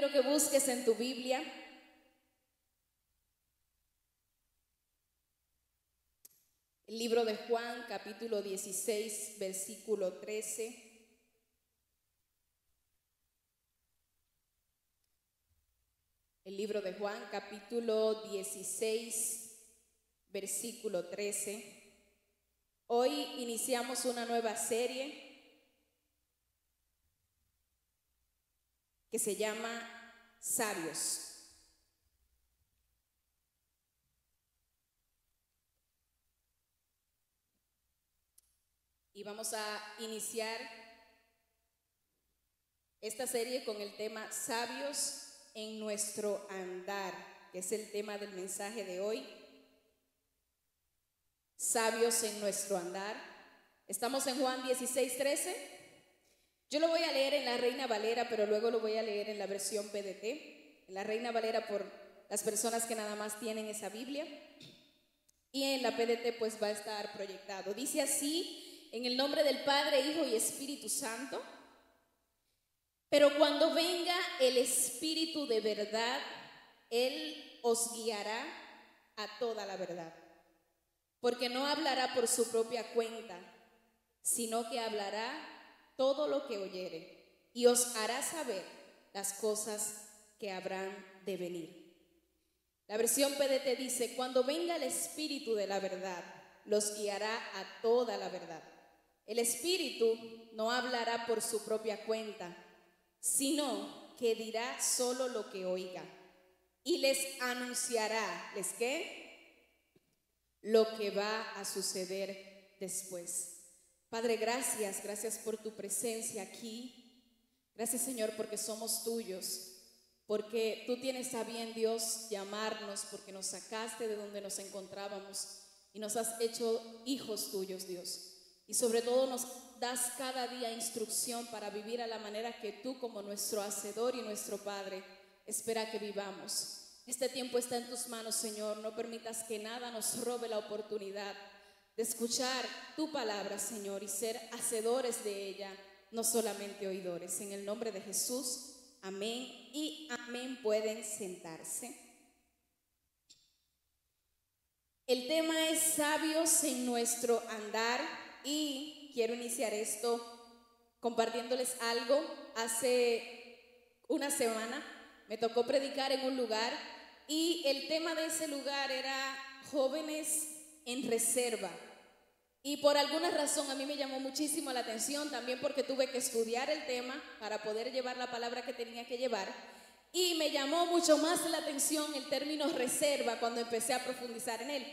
quiero que busques en tu Biblia el libro de Juan, capítulo 16, versículo 13. El libro de Juan, capítulo 16, versículo 13. Hoy iniciamos una nueva serie que se llama Sabios. Y vamos a iniciar esta serie con el tema Sabios en nuestro andar, que es el tema del mensaje de hoy. Sabios en nuestro andar. Estamos en Juan 16, 13. Yo lo voy a leer en la Reina Valera, pero luego lo voy a leer en la versión PDT, en la Reina Valera por las personas que nada más tienen esa Biblia. Y en la PDT pues va a estar proyectado. Dice así, en el nombre del Padre, Hijo y Espíritu Santo. Pero cuando venga el Espíritu de verdad, Él os guiará a toda la verdad. Porque no hablará por su propia cuenta, sino que hablará todo lo que oyere y os hará saber las cosas que habrán de venir. La versión PDT dice, cuando venga el Espíritu de la verdad, los guiará a toda la verdad. El Espíritu no hablará por su propia cuenta, sino que dirá solo lo que oiga y les anunciará, ¿les qué? Lo que va a suceder después. Padre, gracias, gracias por tu presencia aquí. Gracias Señor porque somos tuyos, porque tú tienes a bien Dios llamarnos, porque nos sacaste de donde nos encontrábamos y nos has hecho hijos tuyos, Dios. Y sobre todo nos das cada día instrucción para vivir a la manera que tú como nuestro Hacedor y nuestro Padre espera que vivamos. Este tiempo está en tus manos, Señor. No permitas que nada nos robe la oportunidad de escuchar tu palabra, Señor, y ser hacedores de ella, no solamente oidores. En el nombre de Jesús, amén y amén pueden sentarse. El tema es sabios en nuestro andar y quiero iniciar esto compartiéndoles algo. Hace una semana me tocó predicar en un lugar y el tema de ese lugar era jóvenes en reserva. Y por alguna razón a mí me llamó muchísimo la atención, también porque tuve que estudiar el tema para poder llevar la palabra que tenía que llevar. Y me llamó mucho más la atención el término reserva cuando empecé a profundizar en él.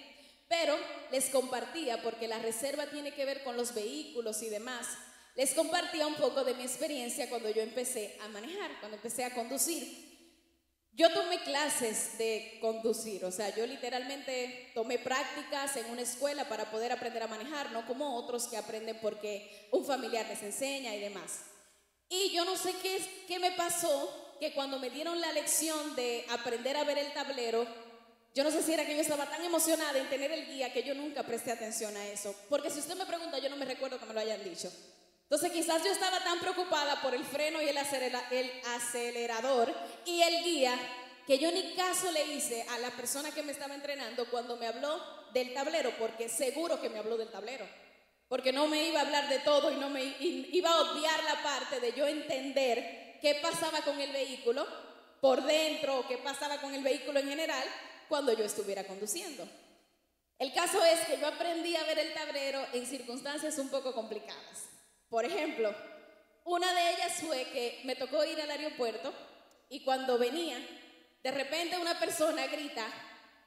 Pero les compartía, porque la reserva tiene que ver con los vehículos y demás, les compartía un poco de mi experiencia cuando yo empecé a manejar, cuando empecé a conducir. Yo tomé clases de conducir, o sea, yo literalmente tomé prácticas en una escuela para poder aprender a manejar, no como otros que aprenden porque un familiar les enseña y demás. Y yo no sé qué, qué me pasó, que cuando me dieron la lección de aprender a ver el tablero, yo no sé si era que yo estaba tan emocionada en tener el guía que yo nunca presté atención a eso, porque si usted me pregunta, yo no me recuerdo que me lo hayan dicho. Entonces quizás yo estaba tan preocupada por el freno y el, acelerador y el guía que yo ni caso le hice a la persona que me estaba entrenando cuando me habló del tablero, porque seguro que me habló del tablero, porque no me iba a hablar de todo y no me iba a obviar la parte de yo entender qué pasaba con el vehículo por dentro o qué pasaba con el vehículo en general cuando yo estuviera conduciendo. El caso es que yo aprendí a ver el tablero en circunstancias un poco complicadas. Por ejemplo, una de ellas fue que me tocó ir al aeropuerto y cuando venía, de repente una persona grita,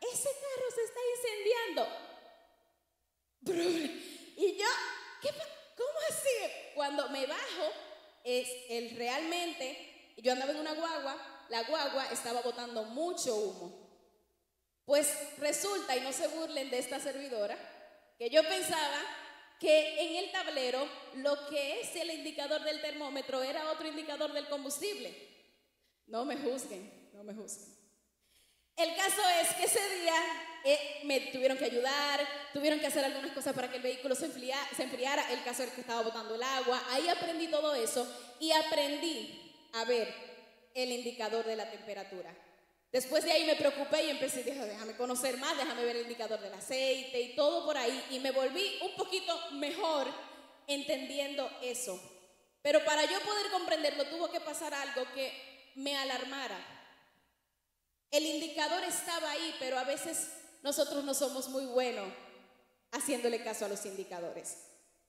ese carro se está incendiando. Y yo, ¿qué ¿cómo así? Cuando me bajo, es el realmente, yo andaba en una guagua, la guagua estaba botando mucho humo. Pues resulta, y no se burlen de esta servidora, que yo pensaba que en el tablero lo que es el indicador del termómetro era otro indicador del combustible. No me juzguen, no me juzguen. El caso es que ese día eh, me tuvieron que ayudar, tuvieron que hacer algunas cosas para que el vehículo se, se enfriara, el caso es que estaba botando el agua, ahí aprendí todo eso y aprendí a ver el indicador de la temperatura. Después de ahí me preocupé y empecé, dije, déjame conocer más, déjame ver el indicador del aceite y todo por ahí. Y me volví un poquito mejor entendiendo eso. Pero para yo poder comprenderlo tuvo que pasar algo que me alarmara. El indicador estaba ahí, pero a veces nosotros no somos muy buenos haciéndole caso a los indicadores.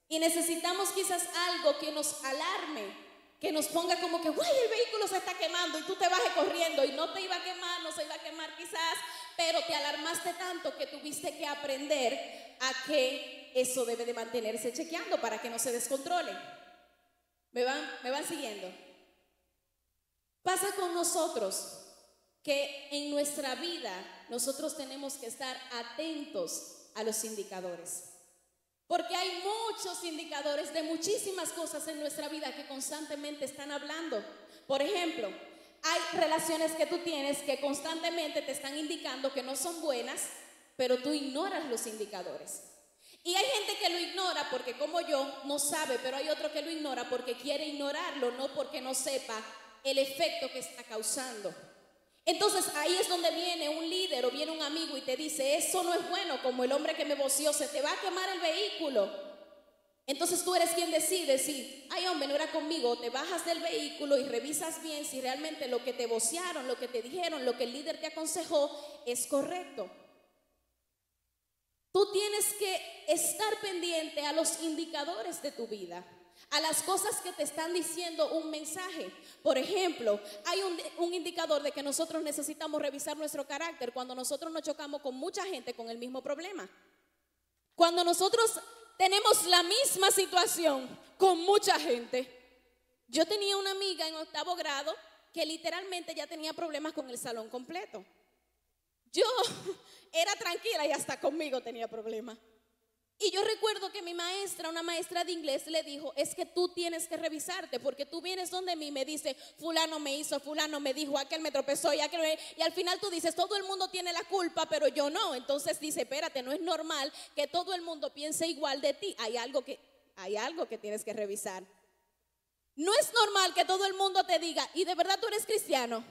Y necesitamos quizás algo que nos alarme que nos ponga como que, guay, el vehículo se está quemando y tú te bajes corriendo y no te iba a quemar, no se iba a quemar quizás, pero te alarmaste tanto que tuviste que aprender a que eso debe de mantenerse chequeando para que no se descontrole. ¿Me van, me van siguiendo? Pasa con nosotros que en nuestra vida nosotros tenemos que estar atentos a los indicadores. Porque hay muchos indicadores de muchísimas cosas en nuestra vida que constantemente están hablando. Por ejemplo, hay relaciones que tú tienes que constantemente te están indicando que no son buenas, pero tú ignoras los indicadores. Y hay gente que lo ignora porque como yo no sabe, pero hay otro que lo ignora porque quiere ignorarlo, no porque no sepa el efecto que está causando. Entonces ahí es donde viene un líder o viene un amigo y te dice, eso no es bueno, como el hombre que me voció, se te va a quemar el vehículo. Entonces tú eres quien decide si, ay hombre, no era conmigo, te bajas del vehículo y revisas bien si realmente lo que te vociaron, lo que te dijeron, lo que el líder te aconsejó es correcto. Tú tienes que estar pendiente a los indicadores de tu vida a las cosas que te están diciendo un mensaje. Por ejemplo, hay un, indicador de que nosotros necesitamos revisar nuestro carácter cuando nosotros nos chocamos con mucha gente con el mismo problema. Cuando nosotros tenemos la misma situación con mucha gente. Yo tenía una amiga en octavo grado que literalmente ya tenía problemas con el salón completo. Yo era tranquila y hasta conmigo tenía problemas. Y yo recuerdo que mi maestra, una maestra de inglés, le dijo, es que tú tienes que revisarte, porque tú vienes donde mí me dice, fulano me hizo, fulano me dijo, aquel me tropezó y aquel Y al final tú dices, todo el mundo tiene la culpa, pero yo no. Entonces dice, espérate, no es normal que todo el mundo piense igual de ti. Hay algo que, hay algo que tienes que revisar. No es normal que todo el mundo te diga, y de verdad tú eres cristiano.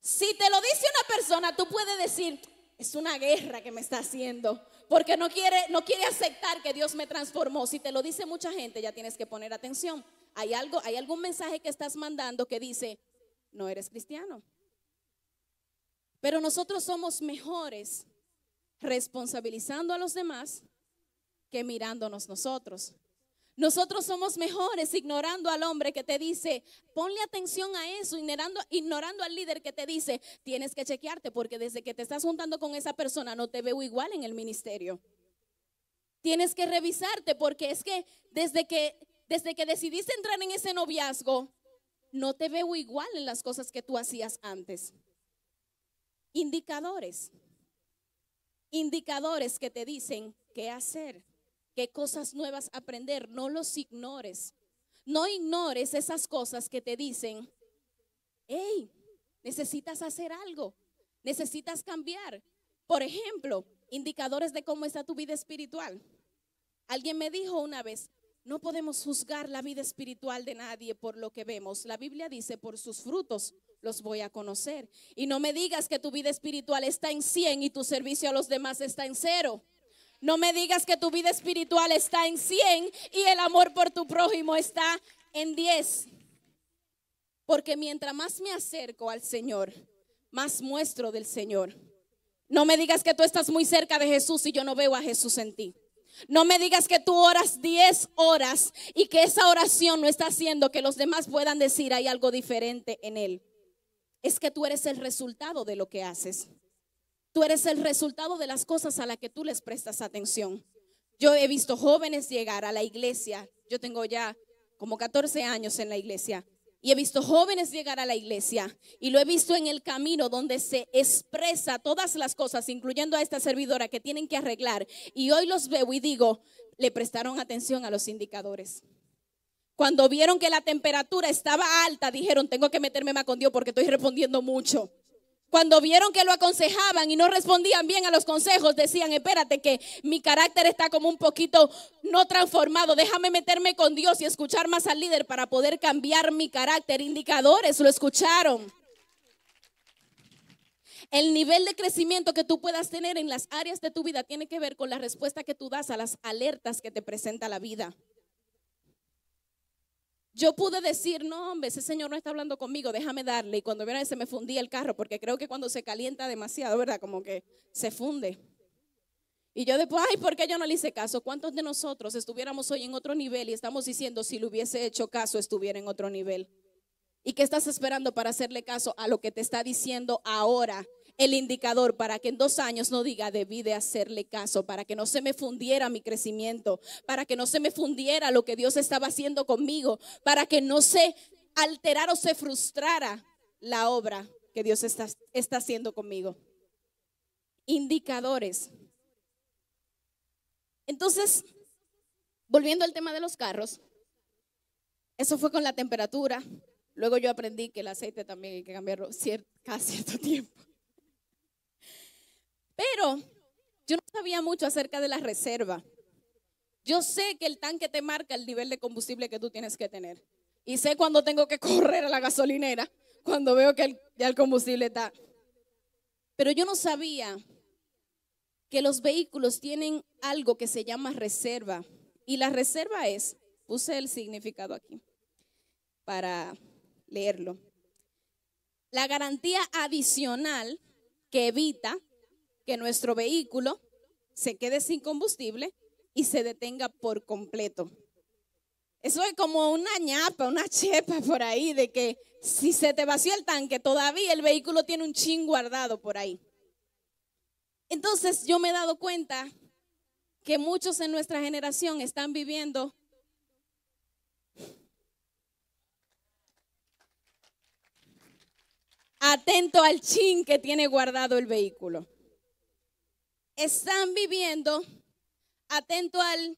Si te lo dice una persona, tú puedes decir, es una guerra que me está haciendo, porque no quiere, no quiere aceptar que Dios me transformó. Si te lo dice mucha gente, ya tienes que poner atención. Hay algo, hay algún mensaje que estás mandando que dice, no eres cristiano. Pero nosotros somos mejores responsabilizando a los demás que mirándonos nosotros. Nosotros somos mejores ignorando al hombre que te dice, ponle atención a eso, ignorando, ignorando al líder que te dice, tienes que chequearte porque desde que te estás juntando con esa persona no te veo igual en el ministerio. Tienes que revisarte porque es que desde que, desde que decidiste entrar en ese noviazgo, no te veo igual en las cosas que tú hacías antes. Indicadores. Indicadores que te dicen qué hacer qué cosas nuevas aprender. No los ignores. No ignores esas cosas que te dicen, hey, necesitas hacer algo, necesitas cambiar. Por ejemplo, indicadores de cómo está tu vida espiritual. Alguien me dijo una vez, no podemos juzgar la vida espiritual de nadie por lo que vemos. La Biblia dice, por sus frutos los voy a conocer. Y no me digas que tu vida espiritual está en 100 y tu servicio a los demás está en cero. No me digas que tu vida espiritual está en 100 y el amor por tu prójimo está en 10. Porque mientras más me acerco al Señor, más muestro del Señor. No me digas que tú estás muy cerca de Jesús y yo no veo a Jesús en ti. No me digas que tú oras 10 horas y que esa oración no está haciendo que los demás puedan decir hay algo diferente en él. Es que tú eres el resultado de lo que haces. Tú eres el resultado de las cosas a las que tú les prestas atención. Yo he visto jóvenes llegar a la iglesia. Yo tengo ya como 14 años en la iglesia. Y he visto jóvenes llegar a la iglesia y lo he visto en el camino donde se expresa todas las cosas, incluyendo a esta servidora que tienen que arreglar. Y hoy los veo y digo, le prestaron atención a los indicadores. Cuando vieron que la temperatura estaba alta, dijeron, tengo que meterme más con Dios porque estoy respondiendo mucho. Cuando vieron que lo aconsejaban y no respondían bien a los consejos, decían, espérate que mi carácter está como un poquito no transformado, déjame meterme con Dios y escuchar más al líder para poder cambiar mi carácter. Indicadores, lo escucharon. El nivel de crecimiento que tú puedas tener en las áreas de tu vida tiene que ver con la respuesta que tú das a las alertas que te presenta la vida. Yo pude decir, no, hombre, ese señor no está hablando conmigo, déjame darle. Y cuando vieron, ese me fundía el carro, porque creo que cuando se calienta demasiado, ¿verdad? Como que se funde. Y yo después, ay, ¿por qué yo no le hice caso? ¿Cuántos de nosotros estuviéramos hoy en otro nivel y estamos diciendo, si le hubiese hecho caso, estuviera en otro nivel? ¿Y qué estás esperando para hacerle caso a lo que te está diciendo ahora el indicador para que en dos años no diga debí de hacerle caso, para que no se me fundiera mi crecimiento, para que no se me fundiera lo que Dios estaba haciendo conmigo, para que no se alterara o se frustrara la obra que Dios está, haciendo conmigo. Indicadores. Entonces, volviendo al tema de los carros, eso fue con la temperatura. Luego yo aprendí que el aceite también hay que cambiarlo casi cada cierto tiempo yo no sabía mucho acerca de la reserva. Yo sé que el tanque te marca el nivel de combustible que tú tienes que tener. Y sé cuando tengo que correr a la gasolinera, cuando veo que ya el combustible está. Pero yo no sabía que los vehículos tienen algo que se llama reserva. Y la reserva es, puse el significado aquí para leerlo. La garantía adicional que evita que nuestro vehículo se quede sin combustible y se detenga por completo. Eso es como una ñapa, una chepa por ahí, de que si se te vació el tanque, todavía el vehículo tiene un chin guardado por ahí. Entonces yo me he dado cuenta que muchos en nuestra generación están viviendo atento al chin que tiene guardado el vehículo están viviendo atento al,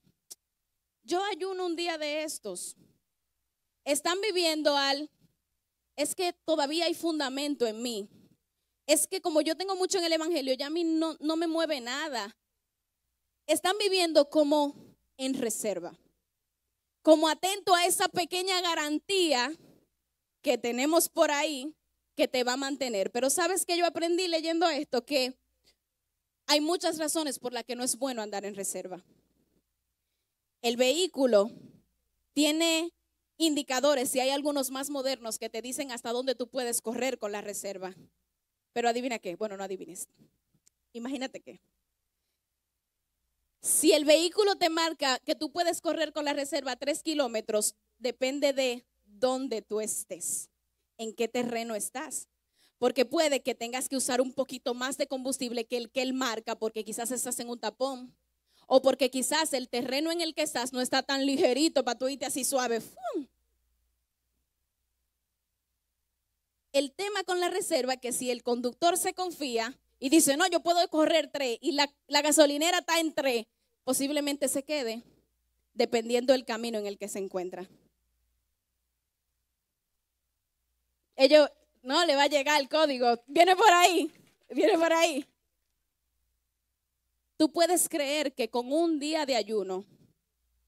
yo ayuno un día de estos, están viviendo al, es que todavía hay fundamento en mí, es que como yo tengo mucho en el Evangelio, ya a mí no, no me mueve nada. Están viviendo como en reserva, como atento a esa pequeña garantía que tenemos por ahí que te va a mantener. Pero sabes que yo aprendí leyendo esto, que hay muchas razones por las que no es bueno andar en reserva. El vehículo tiene indicadores y hay algunos más modernos que te dicen hasta dónde tú puedes correr con la reserva. Pero adivina qué, bueno, no adivines. Imagínate qué. Si el vehículo te marca que tú puedes correr con la reserva tres kilómetros, depende de dónde tú estés, en qué terreno estás porque puede que tengas que usar un poquito más de combustible que el que él marca, porque quizás estás en un tapón, o porque quizás el terreno en el que estás no está tan ligerito para tú irte así suave. El tema con la reserva es que si el conductor se confía y dice, no, yo puedo correr tres y la, la gasolinera está en tres, posiblemente se quede, dependiendo del camino en el que se encuentra. Ellos, no, le va a llegar el código. Viene por ahí. Viene por ahí. Tú puedes creer que con un día de ayuno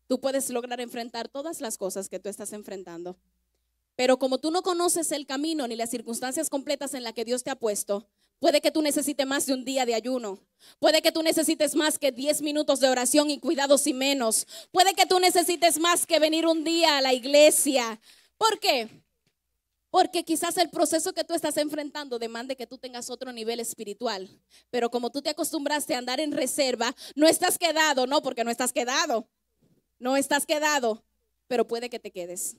tú puedes lograr enfrentar todas las cosas que tú estás enfrentando. Pero como tú no conoces el camino ni las circunstancias completas en la que Dios te ha puesto, puede que tú necesites más de un día de ayuno. Puede que tú necesites más que 10 minutos de oración y cuidados y menos. Puede que tú necesites más que venir un día a la iglesia. ¿Por qué? Porque quizás el proceso que tú estás enfrentando demande que tú tengas otro nivel espiritual. Pero como tú te acostumbraste a andar en reserva, no estás quedado, no, porque no estás quedado. No estás quedado, pero puede que te quedes.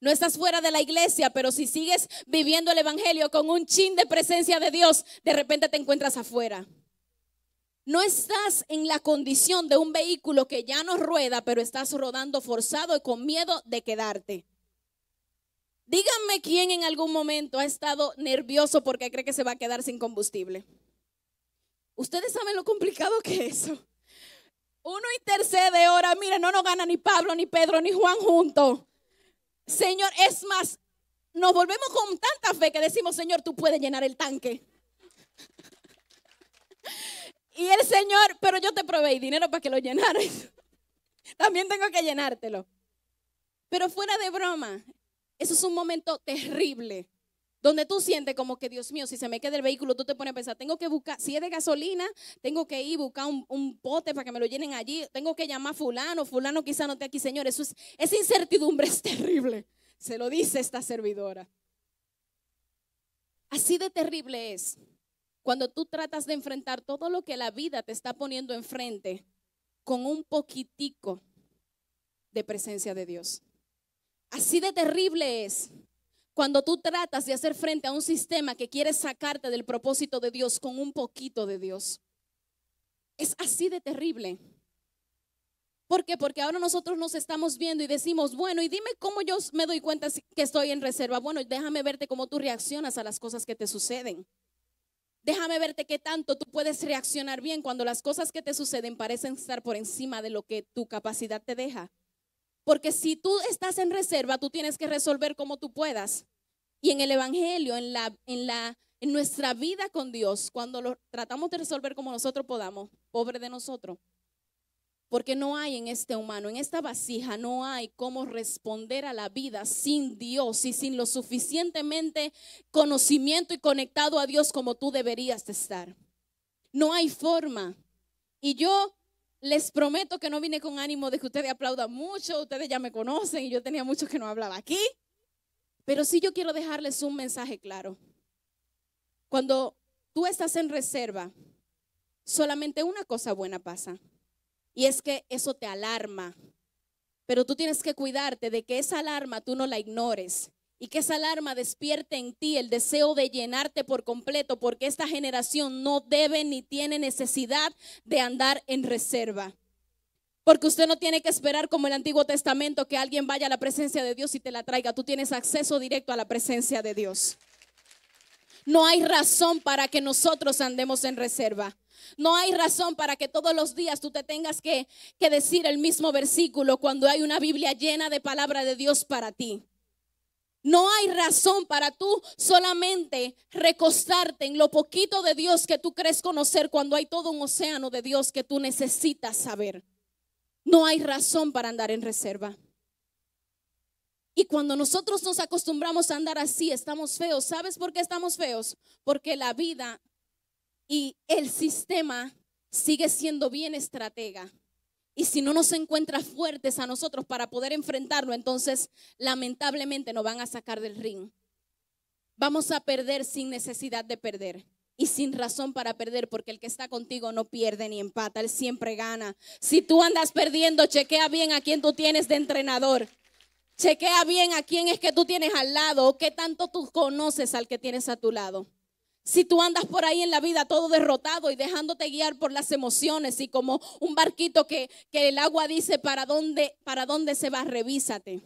No estás fuera de la iglesia, pero si sigues viviendo el Evangelio con un chin de presencia de Dios, de repente te encuentras afuera. No estás en la condición de un vehículo que ya no rueda, pero estás rodando forzado y con miedo de quedarte. Díganme quién en algún momento ha estado nervioso porque cree que se va a quedar sin combustible. Ustedes saben lo complicado que es eso. Uno intercede ahora, mira, no nos gana ni Pablo, ni Pedro, ni Juan juntos. Señor, es más, nos volvemos con tanta fe que decimos, Señor, tú puedes llenar el tanque. Y el Señor, pero yo te proveí dinero para que lo llenaras. También tengo que llenártelo. Pero fuera de broma, eso es un momento terrible, donde tú sientes como que, Dios mío, si se me queda el vehículo, tú te pones a pensar, tengo que buscar, si es de gasolina, tengo que ir a buscar un, un, pote para que me lo llenen allí, tengo que llamar a fulano, fulano quizá no esté aquí, Señor, eso es, esa incertidumbre es terrible, se lo dice esta servidora. Así de terrible es cuando tú tratas de enfrentar todo lo que la vida te está poniendo enfrente con un poquitico de presencia de Dios. Así de terrible es cuando tú tratas de hacer frente a un sistema que quiere sacarte del propósito de Dios con un poquito de Dios. Es así de terrible. ¿Por qué? Porque ahora nosotros nos estamos viendo y decimos, bueno, y dime cómo yo me doy cuenta que estoy en reserva. Bueno, déjame verte cómo tú reaccionas a las cosas que te suceden. Déjame verte qué tanto tú puedes reaccionar bien cuando las cosas que te suceden parecen estar por encima de lo que tu capacidad te deja. Porque si tú estás en reserva, tú tienes que resolver como tú puedas. Y en el Evangelio, en, la, en, la, en nuestra vida con Dios, cuando lo tratamos de resolver como nosotros podamos, pobre de nosotros, porque no hay en este humano, en esta vasija, no hay cómo responder a la vida sin Dios y sin lo suficientemente conocimiento y conectado a Dios como tú deberías de estar. No hay forma. Y yo les prometo que no vine con ánimo de que ustedes aplaudan mucho, ustedes ya me conocen y yo tenía mucho que no hablaba aquí, pero sí yo quiero dejarles un mensaje claro. Cuando tú estás en reserva, solamente una cosa buena pasa y es que eso te alarma, pero tú tienes que cuidarte de que esa alarma tú no la ignores y que esa alarma despierte en ti el deseo de llenarte por completo, porque esta generación no debe ni tiene necesidad de andar en reserva. Porque usted no tiene que esperar como el Antiguo Testamento que alguien vaya a la presencia de Dios y te la traiga. Tú tienes acceso directo a la presencia de Dios. No hay razón para que nosotros andemos en reserva. No hay razón para que todos los días tú te tengas que, que decir el mismo versículo cuando hay una Biblia llena de palabra de Dios para ti. No hay razón para tú solamente recostarte en lo poquito de Dios que tú crees conocer cuando hay todo un océano de Dios que tú necesitas saber. No hay razón para andar en reserva. Y cuando nosotros nos acostumbramos a andar así, estamos feos. ¿Sabes por qué estamos feos? Porque la vida y el sistema sigue siendo bien estratega y si no nos encuentra fuertes a nosotros para poder enfrentarlo, entonces lamentablemente nos van a sacar del ring. Vamos a perder sin necesidad de perder y sin razón para perder, porque el que está contigo no pierde ni empata, él siempre gana. Si tú andas perdiendo, chequea bien a quién tú tienes de entrenador. Chequea bien a quién es que tú tienes al lado o qué tanto tú conoces al que tienes a tu lado. Si tú andas por ahí en la vida todo derrotado y dejándote guiar por las emociones y como un barquito que, el agua dice para dónde, para dónde se va, revísate.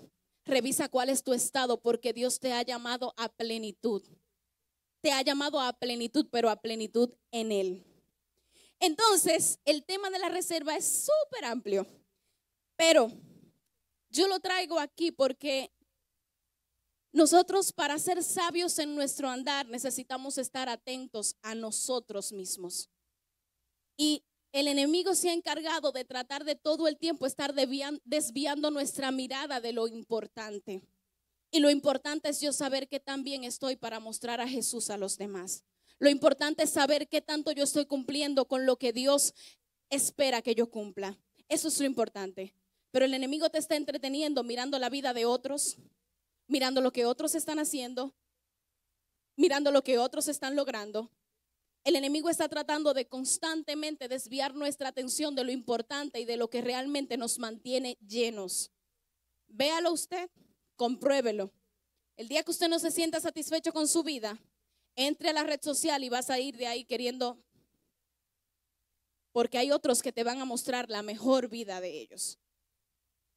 Revisa cuál es tu estado porque Dios te ha llamado a plenitud. Te ha llamado a plenitud, pero a plenitud en Él. Entonces, el tema de la reserva es súper amplio, pero yo lo traigo aquí porque nosotros para ser sabios en nuestro andar necesitamos estar atentos a nosotros mismos. Y el enemigo se ha encargado de tratar de todo el tiempo estar desviando nuestra mirada de lo importante. Y lo importante es yo saber que también estoy para mostrar a Jesús a los demás. Lo importante es saber qué tanto yo estoy cumpliendo con lo que Dios espera que yo cumpla. Eso es lo importante. Pero el enemigo te está entreteniendo mirando la vida de otros, mirando lo que otros están haciendo, mirando lo que otros están logrando. El enemigo está tratando de constantemente desviar nuestra atención de lo importante y de lo que realmente nos mantiene llenos. Véalo usted, compruébelo. El día que usted no se sienta satisfecho con su vida, entre a la red social y vas a ir de ahí queriendo, porque hay otros que te van a mostrar la mejor vida de ellos.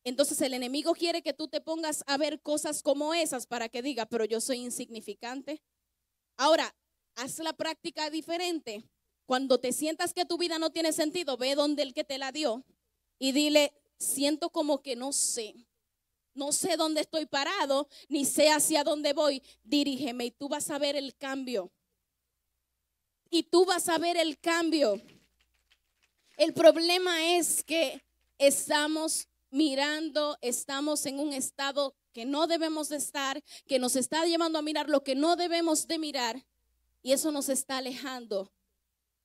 Entonces el enemigo quiere que tú te pongas a ver cosas como esas para que diga, pero yo soy insignificante. Ahora, haz la práctica diferente. Cuando te sientas que tu vida no tiene sentido, ve donde el que te la dio y dile, siento como que no sé. No sé dónde estoy parado, ni sé hacia dónde voy. Dirígeme y tú vas a ver el cambio. Y tú vas a ver el cambio. El problema es que estamos mirando, estamos en un estado que no debemos de estar, que nos está llevando a mirar lo que no debemos de mirar, y eso nos está alejando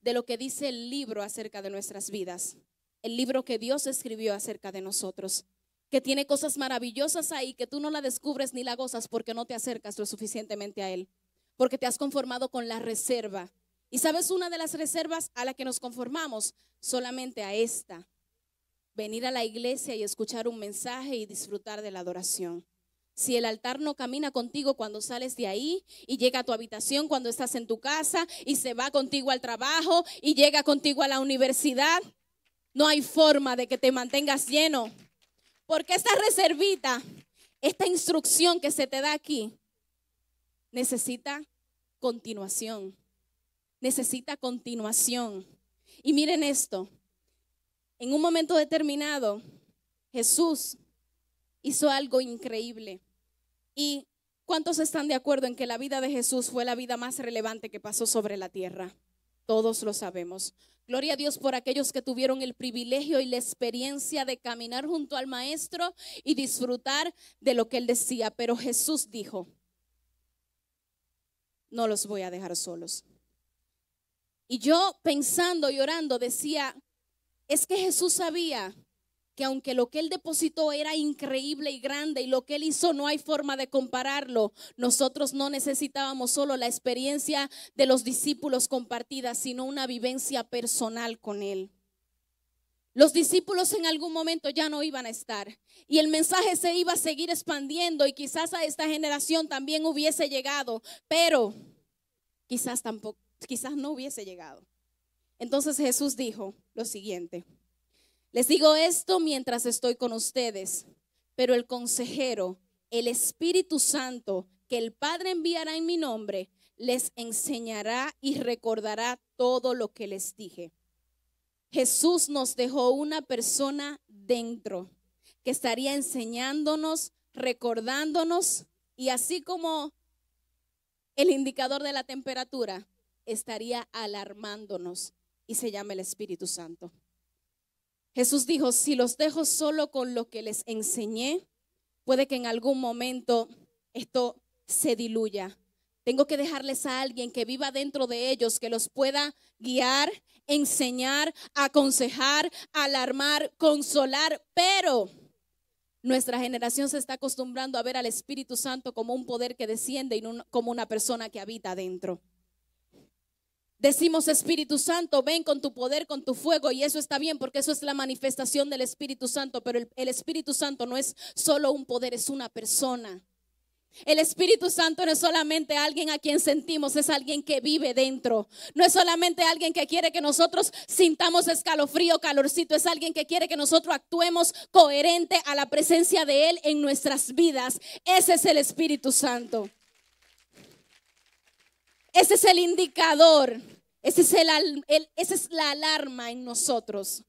de lo que dice el libro acerca de nuestras vidas, el libro que Dios escribió acerca de nosotros, que tiene cosas maravillosas ahí que tú no la descubres ni la gozas porque no te acercas lo suficientemente a Él, porque te has conformado con la reserva. Y sabes una de las reservas a la que nos conformamos, solamente a esta, venir a la iglesia y escuchar un mensaje y disfrutar de la adoración. Si el altar no camina contigo cuando sales de ahí y llega a tu habitación cuando estás en tu casa y se va contigo al trabajo y llega contigo a la universidad, no hay forma de que te mantengas lleno. Porque esta reservita, esta instrucción que se te da aquí, necesita continuación. Necesita continuación. Y miren esto, en un momento determinado, Jesús hizo algo increíble. ¿Y cuántos están de acuerdo en que la vida de Jesús fue la vida más relevante que pasó sobre la tierra? Todos lo sabemos. Gloria a Dios por aquellos que tuvieron el privilegio y la experiencia de caminar junto al Maestro y disfrutar de lo que Él decía. Pero Jesús dijo, no los voy a dejar solos. Y yo pensando y orando decía, es que Jesús sabía que aunque lo que él depositó era increíble y grande y lo que él hizo no hay forma de compararlo, nosotros no necesitábamos solo la experiencia de los discípulos compartida, sino una vivencia personal con él. Los discípulos en algún momento ya no iban a estar y el mensaje se iba a seguir expandiendo y quizás a esta generación también hubiese llegado, pero quizás tampoco, quizás no hubiese llegado. Entonces Jesús dijo lo siguiente, les digo esto mientras estoy con ustedes, pero el consejero, el Espíritu Santo, que el Padre enviará en mi nombre, les enseñará y recordará todo lo que les dije. Jesús nos dejó una persona dentro que estaría enseñándonos, recordándonos y así como el indicador de la temperatura estaría alarmándonos y se llama el Espíritu Santo. Jesús dijo, si los dejo solo con lo que les enseñé, puede que en algún momento esto se diluya. Tengo que dejarles a alguien que viva dentro de ellos, que los pueda guiar, enseñar, aconsejar, alarmar, consolar. Pero nuestra generación se está acostumbrando a ver al Espíritu Santo como un poder que desciende y no como una persona que habita dentro. Decimos Espíritu Santo, ven con tu poder, con tu fuego, y eso está bien porque eso es la manifestación del Espíritu Santo, pero el, Espíritu Santo no es solo un poder, es una persona. El Espíritu Santo no es solamente alguien a quien sentimos, es alguien que vive dentro. No es solamente alguien que quiere que nosotros sintamos escalofrío, calorcito, es alguien que quiere que nosotros actuemos coherente a la presencia de Él en nuestras vidas. Ese es el Espíritu Santo. Ese es el indicador, ese es el, esa es la alarma en nosotros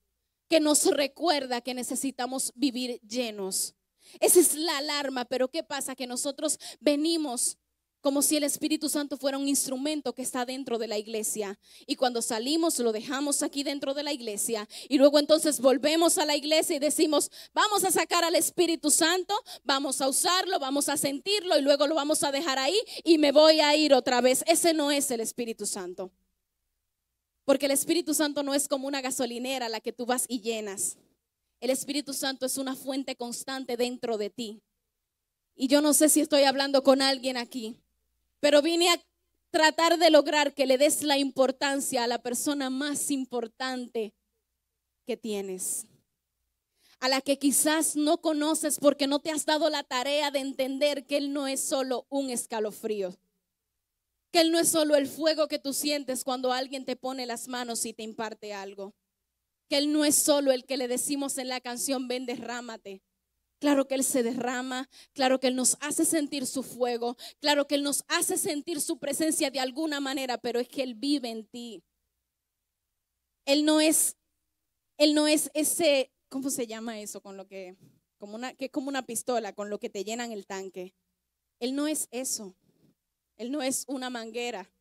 que nos recuerda que necesitamos vivir llenos. Esa es la alarma, pero ¿qué pasa? Que nosotros venimos como si el Espíritu Santo fuera un instrumento que está dentro de la iglesia. Y cuando salimos lo dejamos aquí dentro de la iglesia y luego entonces volvemos a la iglesia y decimos, vamos a sacar al Espíritu Santo, vamos a usarlo, vamos a sentirlo y luego lo vamos a dejar ahí y me voy a ir otra vez. Ese no es el Espíritu Santo. Porque el Espíritu Santo no es como una gasolinera a la que tú vas y llenas. El Espíritu Santo es una fuente constante dentro de ti. Y yo no sé si estoy hablando con alguien aquí. Pero vine a tratar de lograr que le des la importancia a la persona más importante que tienes, a la que quizás no conoces porque no te has dado la tarea de entender que Él no es solo un escalofrío, que Él no es solo el fuego que tú sientes cuando alguien te pone las manos y te imparte algo, que Él no es solo el que le decimos en la canción, ven, derrámate, Claro que Él se derrama, claro que Él nos hace sentir su fuego, claro que Él nos hace sentir su presencia de alguna manera, pero es que Él vive en ti. Él no es, Él no es ese, ¿cómo se llama eso? Con lo que, como una, que es como una pistola, con lo que te llenan el tanque. Él no es eso. Él no es una manguera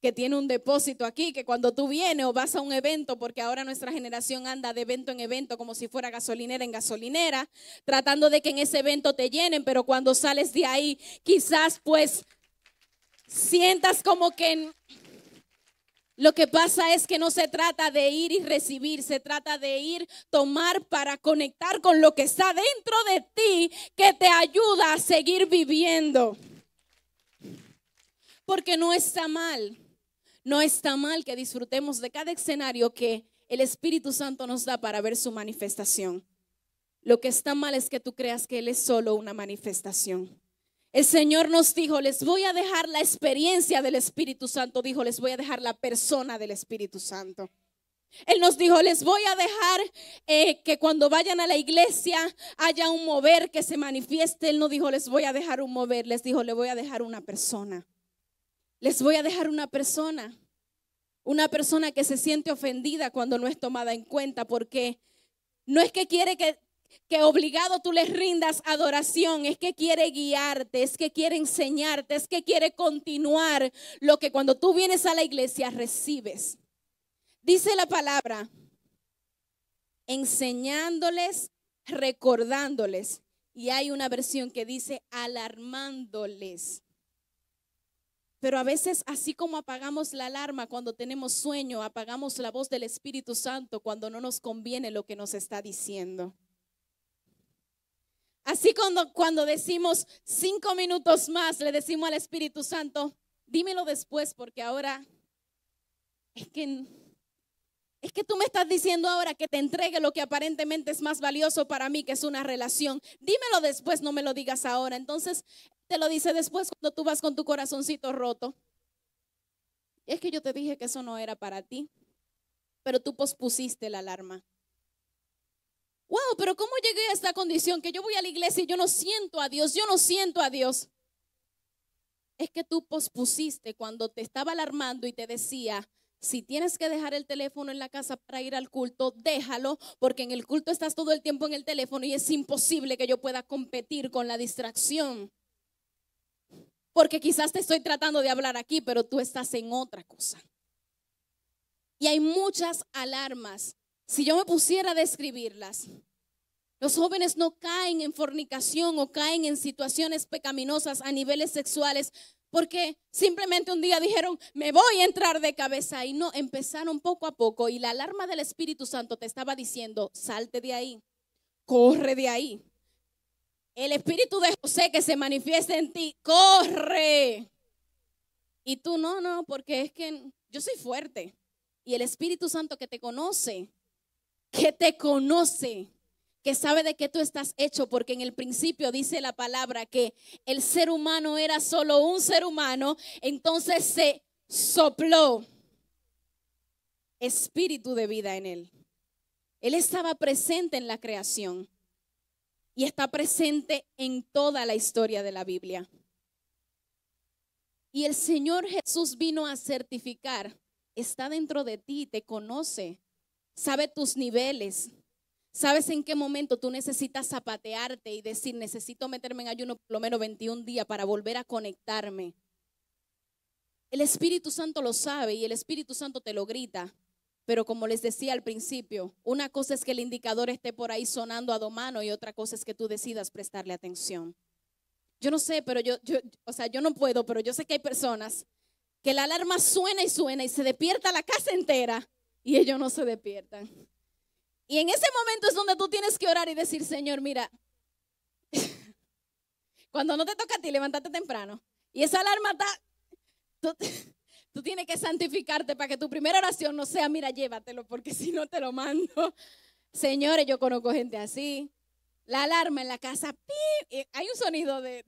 que tiene un depósito aquí, que cuando tú vienes o vas a un evento, porque ahora nuestra generación anda de evento en evento como si fuera gasolinera en gasolinera, tratando de que en ese evento te llenen, pero cuando sales de ahí, quizás pues sientas como que lo que pasa es que no se trata de ir y recibir, se trata de ir, tomar para conectar con lo que está dentro de ti que te ayuda a seguir viviendo. Porque no está mal. No está mal que disfrutemos de cada escenario que el Espíritu Santo nos da para ver su manifestación. Lo que está mal es que tú creas que Él es solo una manifestación. El Señor nos dijo, les voy a dejar la experiencia del Espíritu Santo. Dijo, les voy a dejar la persona del Espíritu Santo. Él nos dijo, les voy a dejar eh, que cuando vayan a la iglesia haya un mover que se manifieste. Él no dijo, les voy a dejar un mover, les dijo, le voy a dejar una persona. Les voy a dejar una persona, una persona que se siente ofendida cuando no es tomada en cuenta, porque no es que quiere que, obligado tú les rindas adoración, es que quiere guiarte, es que quiere enseñarte, es que quiere continuar lo que cuando tú vienes a la iglesia recibes. Dice la palabra, enseñándoles, recordándoles. Y hay una versión que dice alarmándoles. Pero a veces, así como apagamos la alarma cuando tenemos sueño, apagamos la voz del Espíritu Santo cuando no nos conviene lo que nos está diciendo. Así cuando, cuando decimos cinco minutos más, le decimos al Espíritu Santo, dímelo después porque ahora es que es que tú me estás diciendo ahora que te entregue lo que aparentemente es más valioso para mí, que es una relación. Dímelo después, no me lo digas ahora. Entonces, te lo dice después cuando tú vas con tu corazoncito roto. Es que yo te dije que eso no era para ti, pero tú pospusiste la alarma. Wow, pero ¿cómo llegué a esta condición? Que yo voy a la iglesia y yo no siento a Dios, yo no siento a Dios. Es que tú pospusiste cuando te estaba alarmando y te decía, si tienes que dejar el teléfono en la casa para ir al culto, déjalo, porque en el culto estás todo el tiempo en el teléfono y es imposible que yo pueda competir con la distracción. Porque quizás te estoy tratando de hablar aquí, pero tú estás en otra cosa. Y hay muchas alarmas. Si yo me pusiera a describirlas, los jóvenes no caen en fornicación o caen en situaciones pecaminosas a niveles sexuales porque simplemente un día dijeron, me voy a entrar de cabeza y no, empezaron poco a poco y la alarma del Espíritu Santo te estaba diciendo, salte de ahí, corre de ahí. El Espíritu de José que se manifiesta en ti, corre. Y tú no, no, porque es que yo soy fuerte. Y el Espíritu Santo que te conoce, que te conoce, que sabe de qué tú estás hecho, porque en el principio dice la palabra que el ser humano era solo un ser humano, entonces se sopló espíritu de vida en él. Él estaba presente en la creación y está presente en toda la historia de la Biblia. Y el Señor Jesús vino a certificar, está dentro de ti, te conoce, sabe tus niveles, ¿Sabes en qué momento tú necesitas zapatearte y decir, necesito meterme en ayuno por lo menos 21 días para volver a conectarme? El Espíritu Santo lo sabe y el Espíritu Santo te lo grita. Pero como les decía al principio, una cosa es que el indicador esté por ahí sonando a domano y otra cosa es que tú decidas prestarle atención. Yo no sé, pero yo, o sea, yo no puedo, pero yo sé que hay personas que la alarma suena y suena y se despierta la casa entera y ellos no se despiertan. Y en ese momento es donde tú tienes que orar y decir, Señor, mira, cuando no te toca a ti, levántate temprano. Y esa alarma está, tú, tienes que santificarte para que tu primera oración no sea, mira, llévatelo, porque si no te lo mando. Señores, yo conozco gente así. La alarma en la casa, hay un sonido de,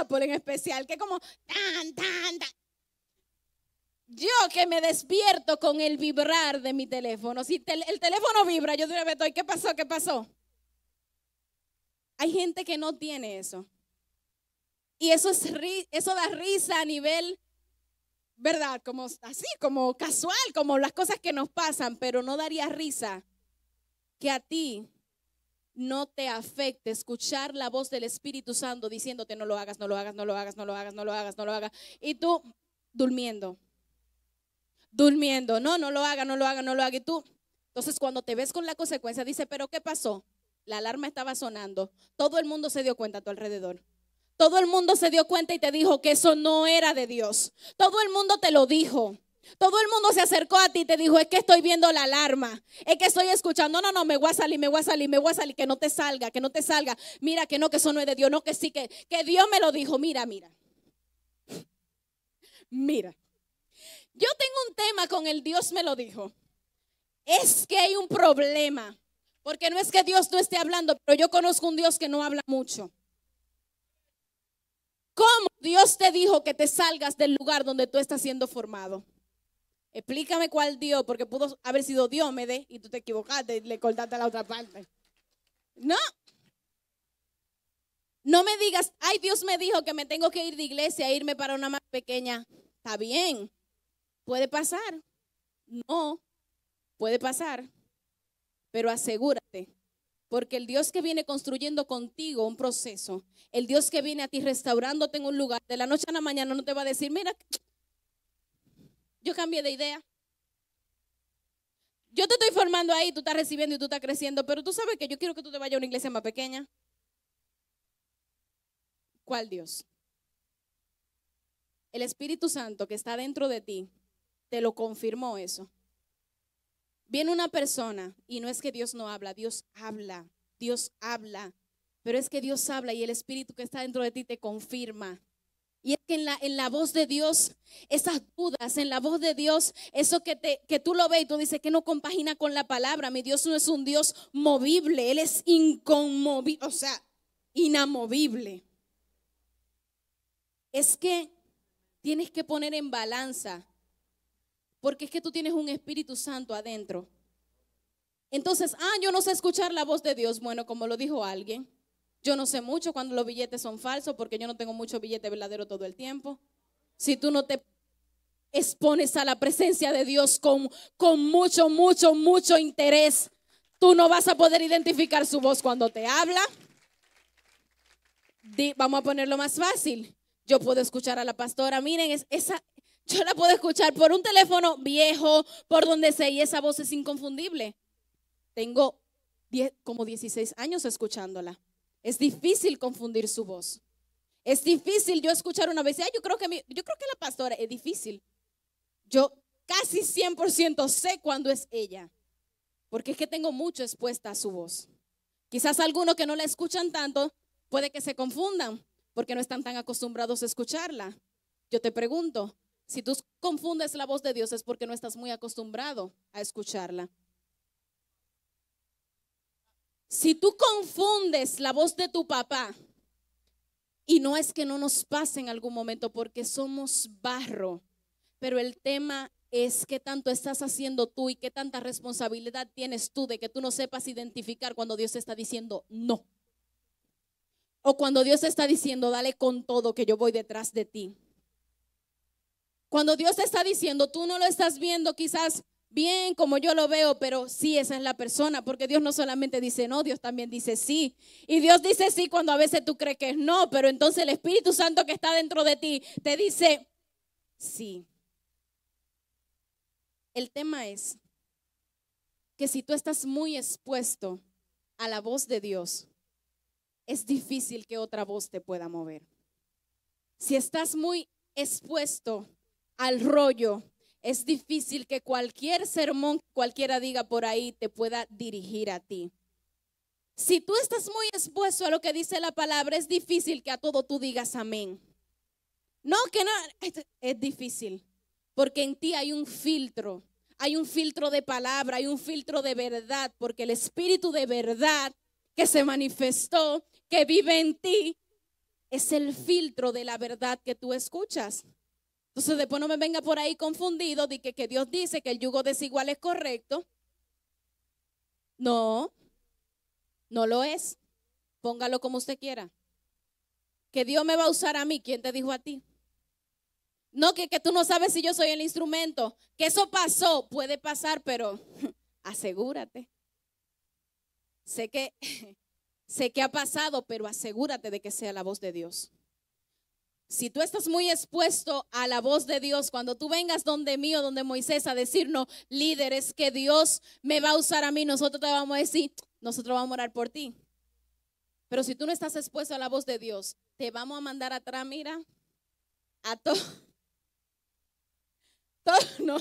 Apple en especial que es como, tan, tan, tan. Yo que me despierto con el vibrar de mi teléfono. Si el teléfono vibra, yo de estoy, ¿qué pasó? ¿Qué pasó? Hay gente que no tiene eso. Y eso, es, eso da risa a nivel, ¿verdad? Como así, como casual, como las cosas que nos pasan, pero no daría risa que a ti no te afecte escuchar la voz del Espíritu Santo diciéndote no lo hagas, no lo hagas, no lo hagas, no lo hagas, no lo hagas, no lo hagas. Y tú durmiendo durmiendo. No, no lo haga, no lo haga, no lo haga. Y tú, entonces cuando te ves con la consecuencia, dice, pero ¿qué pasó? La alarma estaba sonando. Todo el mundo se dio cuenta a tu alrededor. Todo el mundo se dio cuenta y te dijo que eso no era de Dios. Todo el mundo te lo dijo. Todo el mundo se acercó a ti y te dijo, es que estoy viendo la alarma, es que estoy escuchando, no, no, no, me voy a salir, me voy a salir, me voy a salir, que no te salga, que no te salga. Mira, que no, que eso no es de Dios, no, que sí, que, que Dios me lo dijo, mira, mira. Mira. Yo tengo un tema con el Dios me lo dijo. Es que hay un problema. Porque no es que Dios no esté hablando, pero yo conozco un Dios que no habla mucho. ¿Cómo Dios te dijo que te salgas del lugar donde tú estás siendo formado? Explícame cuál Dios, porque pudo haber sido Diómede y tú te equivocaste y le cortaste a la otra parte. No. No me digas, ay, Dios me dijo que me tengo que ir de iglesia e irme para una más pequeña. Está bien, Puede pasar. No, puede pasar. Pero asegúrate porque el Dios que viene construyendo contigo un proceso, el Dios que viene a ti restaurándote en un lugar, de la noche a la mañana no te va a decir, mira, yo cambié de idea. Yo te estoy formando ahí, tú estás recibiendo y tú estás creciendo, pero tú sabes que yo quiero que tú te vayas a una iglesia más pequeña. ¿Cuál Dios? El Espíritu Santo que está dentro de ti te lo confirmó eso. Viene una persona y no es que Dios no habla, Dios habla, Dios habla, pero es que Dios habla y el Espíritu que está dentro de ti te confirma. Y es que en la, en la voz de Dios, esas dudas, en la voz de Dios, eso que, te, que tú lo ves y tú dices que no compagina con la palabra. Mi Dios no es un Dios movible, Él es inconmovible, o sea, inamovible. Es que tienes que poner en balanza porque es que tú tienes un Espíritu Santo adentro. Entonces, ah, yo no sé escuchar la voz de Dios. Bueno, como lo dijo alguien, yo no sé mucho cuando los billetes son falsos porque yo no tengo mucho billete verdadero todo el tiempo. Si tú no te expones a la presencia de Dios con, con mucho, mucho, mucho interés, tú no vas a poder identificar su voz cuando te habla. vamos a ponerlo más fácil. Yo puedo escuchar a la pastora, miren, es, esa, yo la puedo escuchar por un teléfono viejo, por donde sea, y esa voz es inconfundible. Tengo como 16 años escuchándola. Es difícil confundir su voz. Es difícil yo escuchar una vez, yo, creo que yo creo que la pastora es difícil. Yo casi 100% sé cuándo es ella, porque es que tengo mucho expuesta a su voz. Quizás algunos que no la escuchan tanto, puede que se confundan, porque no están tan acostumbrados a escucharla. Yo te pregunto, si tú confundes la voz de Dios es porque no estás muy acostumbrado a escucharla. Si tú confundes la voz de tu papá, y no es que no nos pase en algún momento porque somos barro, pero el tema es qué tanto estás haciendo tú y qué tanta responsabilidad tienes tú de que tú no sepas identificar cuando Dios está diciendo no. O cuando Dios está diciendo, dale con todo que yo voy detrás de ti. Cuando Dios te está diciendo, tú no lo estás viendo quizás bien como yo lo veo, pero sí, esa es la persona, porque Dios no solamente dice no, Dios también dice sí. Y Dios dice sí cuando a veces tú crees que es no, pero entonces el Espíritu Santo que está dentro de ti te dice sí. El tema es que si tú estás muy expuesto a la voz de Dios, es difícil que otra voz te pueda mover. Si estás muy expuesto al rollo. Es difícil que cualquier sermón cualquiera diga por ahí te pueda dirigir a ti. Si tú estás muy expuesto a lo que dice la palabra, es difícil que a todo tú digas amén. No, que no, es, difícil, porque en ti hay un filtro, hay un filtro de palabra, hay un filtro de verdad, porque el espíritu de verdad que se manifestó, que vive en ti, es el filtro de la verdad que tú escuchas. Entonces después no me venga por ahí confundido de que, Dios dice que el yugo desigual es correcto. No, no lo es. Póngalo como usted quiera. Que Dios me va a usar a mí. ¿Quién te dijo a ti? No, que, que tú no sabes si yo soy el instrumento. Que eso pasó, puede pasar, pero asegúrate. Sé que, sé que ha pasado, pero asegúrate de que sea la voz de Dios. Si tú estás muy expuesto a la voz de Dios, cuando tú vengas donde mío, donde Moisés a decirnos, líderes, que Dios me va a usar a mí, nosotros te vamos a decir, nosotros vamos a orar por ti. Pero si tú no estás expuesto a la voz de Dios, te vamos a mandar atrás, mira, a todo. Todo, no,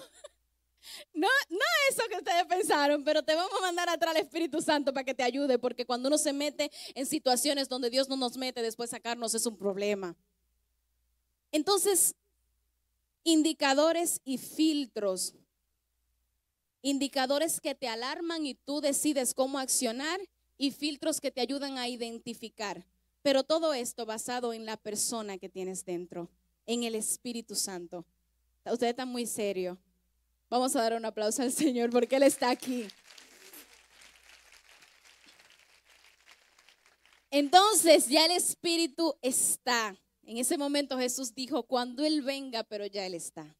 no, no eso que ustedes pensaron, pero te vamos a mandar atrás al Espíritu Santo para que te ayude, porque cuando uno se mete en situaciones donde Dios no nos mete, después sacarnos es un problema. Entonces, indicadores y filtros. Indicadores que te alarman y tú decides cómo accionar y filtros que te ayudan a identificar. Pero todo esto basado en la persona que tienes dentro, en el Espíritu Santo. Usted está muy serio. Vamos a dar un aplauso al Señor porque Él está aquí. Entonces ya el Espíritu está. En ese momento Jesús dijo, cuando Él venga, pero ya Él está.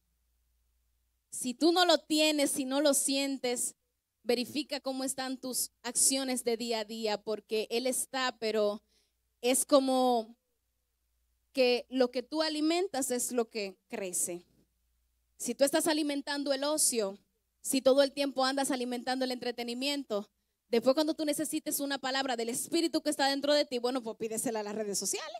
Si tú no lo tienes, si no lo sientes, verifica cómo están tus acciones de día a día, porque Él está, pero es como que lo que tú alimentas es lo que crece. Si tú estás alimentando el ocio, si todo el tiempo andas alimentando el entretenimiento, después cuando tú necesites una palabra del espíritu que está dentro de ti, bueno, pues pídesela a las redes sociales.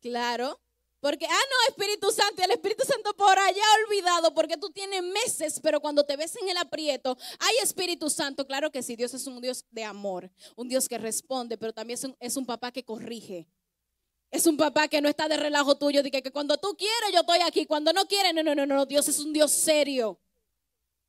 Claro. Porque, ah, no, Espíritu Santo, el Espíritu Santo por allá olvidado, porque tú tienes meses, pero cuando te ves en el aprieto, hay Espíritu Santo. Claro que sí, Dios es un Dios de amor, un Dios que responde, pero también es un, papá que corrige. Es un papá que no está de relajo tuyo, de que, que cuando tú quieres yo estoy aquí, cuando no quieres, no, no, no, no, Dios es un Dios serio.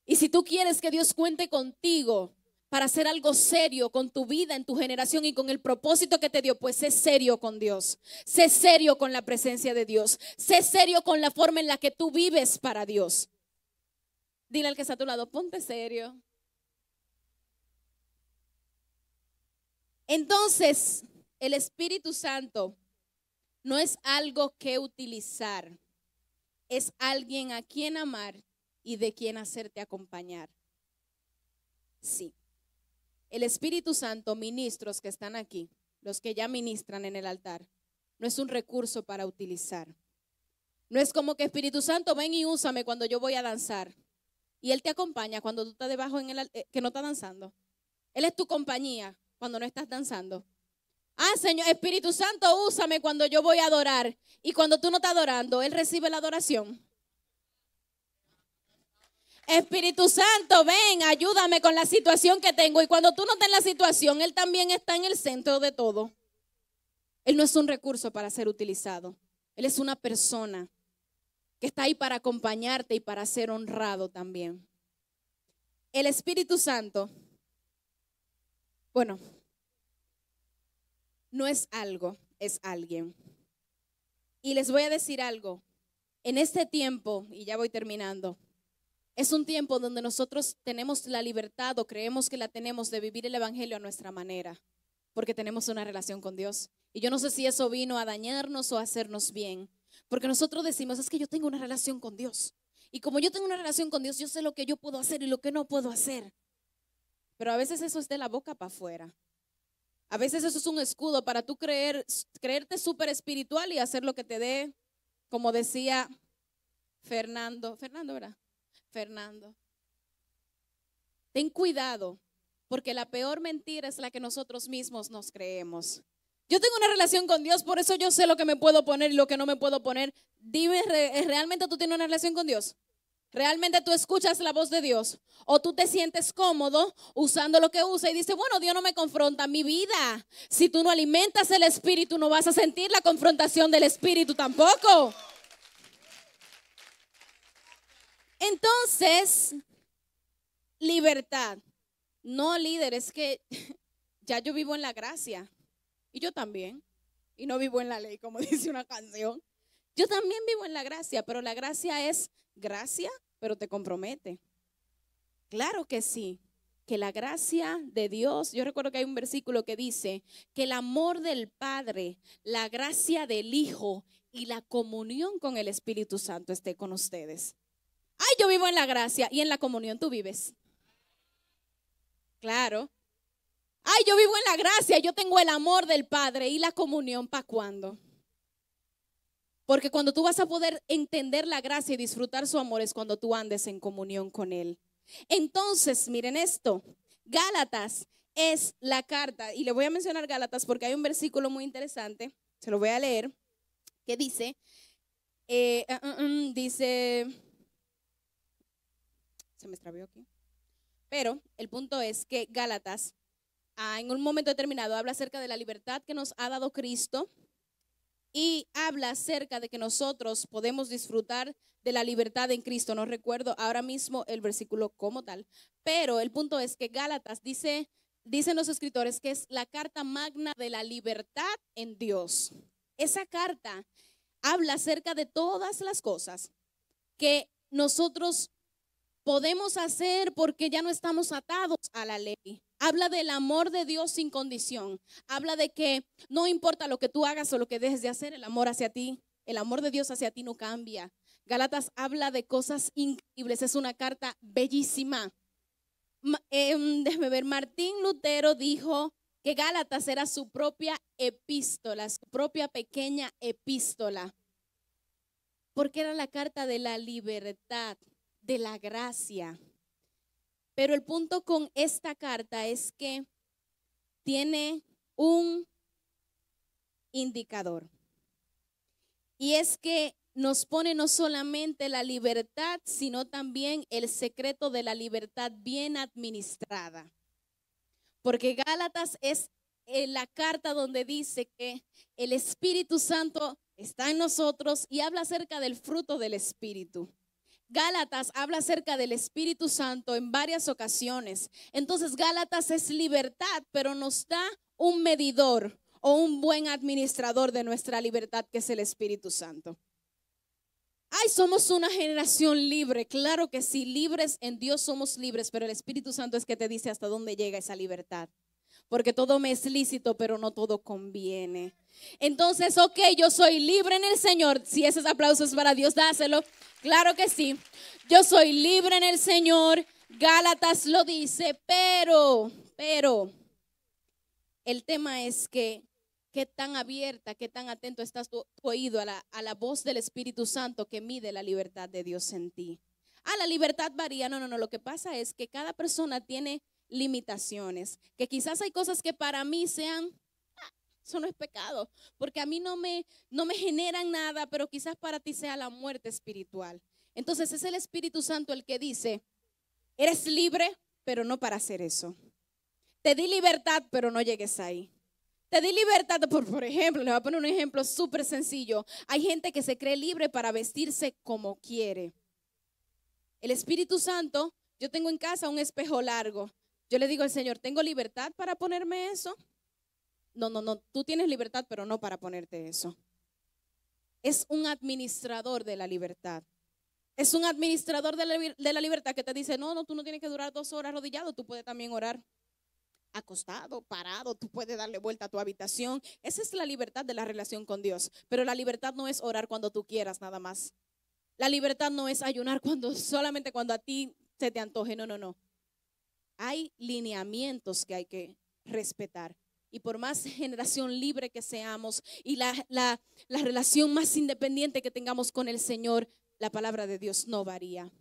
Y si tú quieres que Dios cuente contigo, para hacer algo serio con tu vida, en tu generación y con el propósito que te dio, pues sé serio con Dios, sé serio con la presencia de Dios, sé serio con la forma en la que tú vives para Dios. Dile al que está a tu lado, ponte serio. Entonces, el Espíritu Santo no es algo que utilizar, es alguien a quien amar y de quien hacerte acompañar. Sí el Espíritu Santo, ministros que están aquí, los que ya ministran en el altar, no es un recurso para utilizar. No es como que Espíritu Santo, ven y úsame cuando yo voy a danzar. Y Él te acompaña cuando tú estás debajo en el, eh, que no estás danzando. Él es tu compañía cuando no estás danzando. Ah, Señor, Espíritu Santo, úsame cuando yo voy a adorar. Y cuando tú no estás adorando, Él recibe la adoración. Espíritu Santo, ven, ayúdame con la situación que tengo. Y cuando tú no estás en la situación, Él también está en el centro de todo. Él no es un recurso para ser utilizado. Él es una persona que está ahí para acompañarte y para ser honrado también. El Espíritu Santo, bueno, no es algo, es alguien. Y les voy a decir algo. En este tiempo, y ya voy terminando, es un tiempo donde nosotros tenemos la libertad o creemos que la tenemos de vivir el Evangelio a nuestra manera, porque tenemos una relación con Dios. Y yo no sé si eso vino a dañarnos o a hacernos bien, porque nosotros decimos, es que yo tengo una relación con Dios. Y como yo tengo una relación con Dios, yo sé lo que yo puedo hacer y lo que no puedo hacer. Pero a veces eso es de la boca para afuera. A veces eso es un escudo para tú creer, creerte súper espiritual y hacer lo que te dé, como decía Fernando, Fernando, ¿verdad? Fernando. Ten cuidado, porque la peor mentira es la que nosotros mismos nos creemos. Yo tengo una relación con Dios, por eso yo sé lo que me puedo poner y lo que no me puedo poner. Dime, ¿realmente tú tienes una relación con Dios? ¿Realmente tú escuchas la voz de Dios? ¿O tú te sientes cómodo usando lo que usa y dice bueno, Dios no me confronta mi vida? Si tú no alimentas el Espíritu, no vas a sentir la confrontación del Espíritu tampoco. Entonces, libertad. No, líder, es que ya yo vivo en la gracia. Y yo también. Y no vivo en la ley, como dice una canción. Yo también vivo en la gracia, pero la gracia es gracia, pero te compromete. Claro que sí, que la gracia de Dios, yo recuerdo que hay un versículo que dice que el amor del Padre, la gracia del Hijo y la comunión con el Espíritu Santo esté con ustedes yo vivo en la gracia y en la comunión tú vives. Claro. Ay, yo vivo en la gracia, yo tengo el amor del Padre y la comunión para cuándo. Porque cuando tú vas a poder entender la gracia y disfrutar su amor es cuando tú andes en comunión con Él. Entonces, miren esto, Gálatas es la carta, y le voy a mencionar Gálatas porque hay un versículo muy interesante, se lo voy a leer, que dice, eh, ah, ah, ah, dice, se me extravió aquí. Pero el punto es que Gálatas ah, en un momento determinado habla acerca de la libertad que nos ha dado Cristo y habla acerca de que nosotros podemos disfrutar de la libertad en Cristo. No recuerdo ahora mismo el versículo como tal, pero el punto es que Gálatas dice, dicen los escritores que es la carta magna de la libertad en Dios. Esa carta habla acerca de todas las cosas que nosotros podemos hacer porque ya no estamos atados a la ley. Habla del amor de Dios sin condición. Habla de que no importa lo que tú hagas o lo que dejes de hacer, el amor hacia ti, el amor de Dios hacia ti no cambia. Galatas habla de cosas increíbles. Es una carta bellísima. Eh, déjeme ver, Martín Lutero dijo que Gálatas era su propia epístola, su propia pequeña epístola, porque era la carta de la libertad, de la gracia. Pero el punto con esta carta es que tiene un indicador. Y es que nos pone no solamente la libertad, sino también el secreto de la libertad bien administrada. Porque Gálatas es eh, la carta donde dice que el Espíritu Santo está en nosotros y habla acerca del fruto del Espíritu. Gálatas habla acerca del Espíritu Santo en varias ocasiones. Entonces Gálatas es libertad, pero nos da un medidor o un buen administrador de nuestra libertad, que es el Espíritu Santo. Ay, somos una generación libre, claro que sí, libres en Dios somos libres, pero el Espíritu Santo es que te dice hasta dónde llega esa libertad porque todo me es lícito, pero no todo conviene. Entonces, ok, yo soy libre en el Señor. Si ese aplauso es para Dios, dáselo. Claro que sí. Yo soy libre en el Señor. Gálatas lo dice, pero, pero, el tema es que qué tan abierta, qué tan atento estás tu, oído a la, a la, voz del Espíritu Santo que mide la libertad de Dios en ti. Ah, la libertad varía. No, no, no. Lo que pasa es que cada persona tiene limitaciones, que quizás hay cosas que para mí sean, eso no es pecado, porque a mí no me, no me generan nada, pero quizás para ti sea la muerte espiritual. Entonces es el Espíritu Santo el que dice, eres libre, pero no para hacer eso. Te di libertad, pero no llegues ahí. Te di libertad, por, ejemplo, Le voy a poner un ejemplo súper sencillo. Hay gente que se cree libre para vestirse como quiere. El Espíritu Santo, yo tengo en casa un espejo largo yo le digo al Señor, ¿tengo libertad para ponerme eso? No, no, no, tú tienes libertad, pero no para ponerte eso. Es un administrador de la libertad. Es un administrador de la, libertad que te dice, no, no, tú no tienes que durar dos horas arrodillado, tú puedes también orar acostado, parado, tú puedes darle vuelta a tu habitación. Esa es la libertad de la relación con Dios. Pero la libertad no es orar cuando tú quieras nada más. La libertad no es ayunar cuando solamente cuando a ti se te antoje. No, no, no hay lineamientos que hay que respetar. Y por más generación libre que seamos y la, relación más independiente que tengamos con el Señor, la palabra de Dios no varía.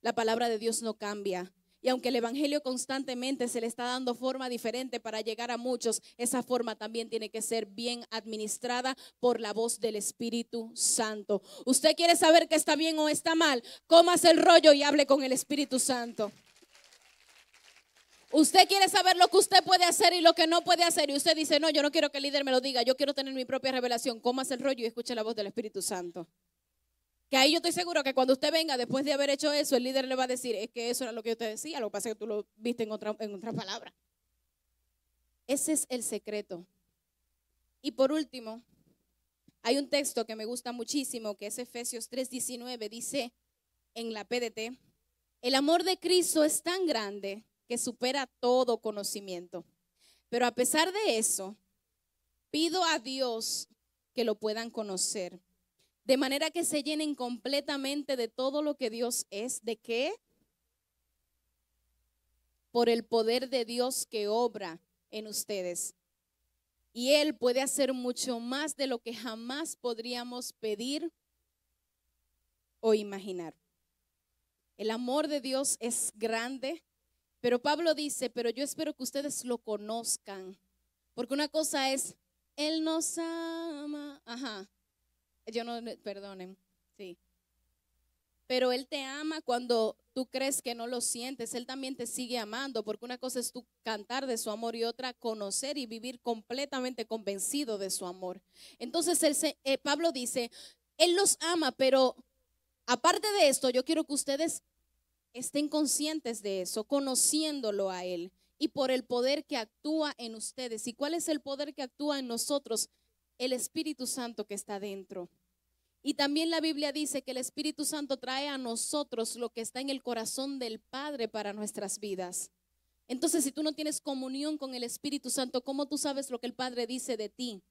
La palabra de Dios no cambia. Y aunque el Evangelio constantemente se le está dando forma diferente para llegar a muchos, esa forma también tiene que ser bien administrada por la voz del Espíritu Santo. Usted quiere saber que está bien o está mal, comas el rollo y hable con el Espíritu Santo. Usted quiere saber lo que usted puede hacer y lo que no puede hacer. Y usted dice, no, yo no quiero que el líder me lo diga, yo quiero tener mi propia revelación. ¿Cómo hace el rollo y escucha la voz del Espíritu Santo. Que ahí yo estoy seguro que cuando usted venga después de haber hecho eso, el líder le va a decir, es que eso era lo que yo te decía, lo que pasa es que tú lo viste en otra, en otra palabra. Ese es el secreto. Y por último, hay un texto que me gusta muchísimo, que es Efesios 3:19, dice en la PDT, el amor de Cristo es tan grande que supera todo conocimiento. Pero a pesar de eso, pido a Dios que lo puedan conocer, de manera que se llenen completamente de todo lo que Dios es, de qué? Por el poder de Dios que obra en ustedes. Y Él puede hacer mucho más de lo que jamás podríamos pedir o imaginar. El amor de Dios es grande, pero Pablo dice, pero yo espero que ustedes lo conozcan, porque una cosa es, Él nos ama, ajá, yo no, perdonen, sí. Pero Él te ama cuando tú crees que no lo sientes, Él también te sigue amando, porque una cosa es tú cantar de su amor y otra conocer y vivir completamente convencido de su amor. Entonces eh, Pablo dice, Él los ama, pero aparte de esto, yo quiero que ustedes Estén conscientes de eso, conociéndolo a Él y por el poder que actúa en ustedes. ¿Y cuál es el poder que actúa en nosotros? El Espíritu Santo que está dentro. Y también la Biblia dice que el Espíritu Santo trae a nosotros lo que está en el corazón del Padre para nuestras vidas. Entonces, si tú no tienes comunión con el Espíritu Santo, ¿cómo tú sabes lo que el Padre dice de ti?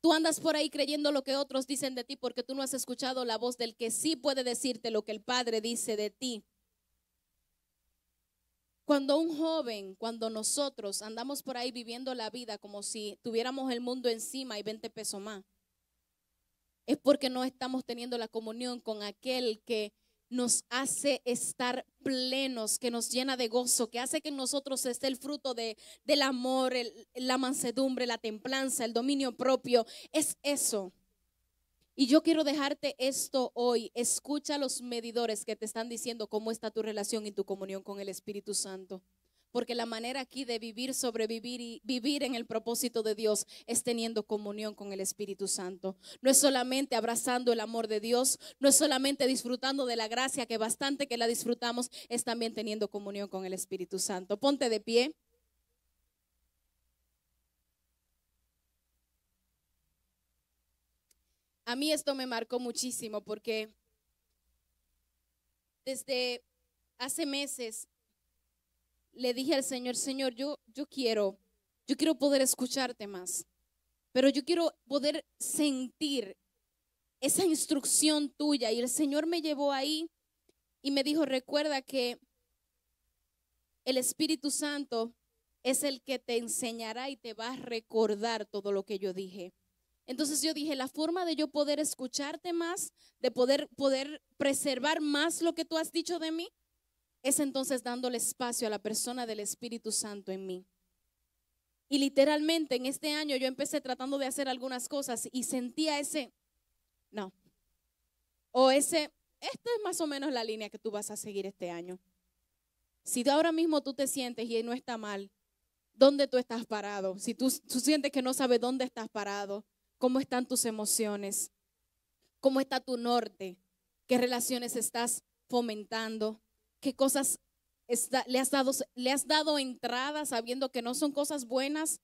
Tú andas por ahí creyendo lo que otros dicen de ti porque tú no has escuchado la voz del que sí puede decirte lo que el Padre dice de ti. Cuando un joven, cuando nosotros andamos por ahí viviendo la vida como si tuviéramos el mundo encima y 20 pesos más, es porque no estamos teniendo la comunión con aquel que nos hace estar plenos, que nos llena de gozo, que hace que nosotros esté el fruto de, del amor, la mansedumbre, la templanza, el dominio propio. Es eso. Y yo quiero dejarte esto hoy. Escucha los medidores que te están diciendo cómo está tu relación y tu comunión con el Espíritu Santo. Porque la manera aquí de vivir, sobrevivir y vivir en el propósito de Dios es teniendo comunión con el Espíritu Santo. No es solamente abrazando el amor de Dios, no es solamente disfrutando de la gracia, que bastante que la disfrutamos, es también teniendo comunión con el Espíritu Santo. Ponte de pie. a mí esto me marcó muchísimo porque desde hace meses le dije al Señor, Señor, yo, yo quiero, yo quiero poder escucharte más, pero yo quiero poder sentir esa instrucción tuya. Y el Señor me llevó ahí y me dijo, recuerda que el Espíritu Santo es el que te enseñará y te va a recordar todo lo que yo dije. Entonces yo dije, la forma de yo poder escucharte más, de poder, poder preservar más lo que tú has dicho de mí, es entonces dándole espacio a la persona del Espíritu Santo en mí. Y literalmente en este año yo empecé tratando de hacer algunas cosas y sentía ese, no, o ese, esta es más o menos la línea que tú vas a seguir este año. Si ahora mismo tú te sientes y no está mal, ¿dónde tú estás parado? Si tú, tú sientes que no sabes dónde estás parado, ¿Cómo están tus emociones? ¿Cómo está tu norte? ¿Qué relaciones estás fomentando? ¿Qué cosas le, has dado, le has dado entrada sabiendo que no son cosas buenas?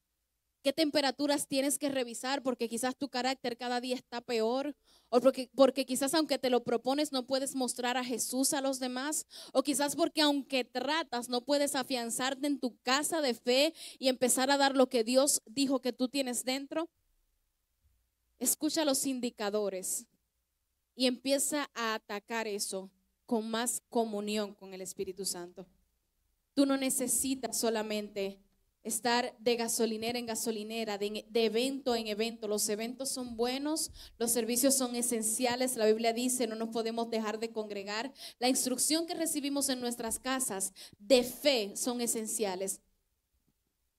¿Qué temperaturas tienes que revisar? Porque quizás tu carácter cada día está peor. O porque, porque quizás aunque te lo propones no puedes mostrar a Jesús a los demás. O quizás porque aunque tratas no puedes afianzarte en tu casa de fe y empezar a dar lo que Dios dijo que tú tienes dentro escucha los indicadores y empieza a atacar eso con más comunión con el Espíritu Santo. Tú no necesitas solamente estar de gasolinera en gasolinera, de, evento en evento. Los eventos son buenos, los servicios son esenciales. La Biblia dice, no nos podemos dejar de congregar. La instrucción que recibimos en nuestras casas de fe son esenciales,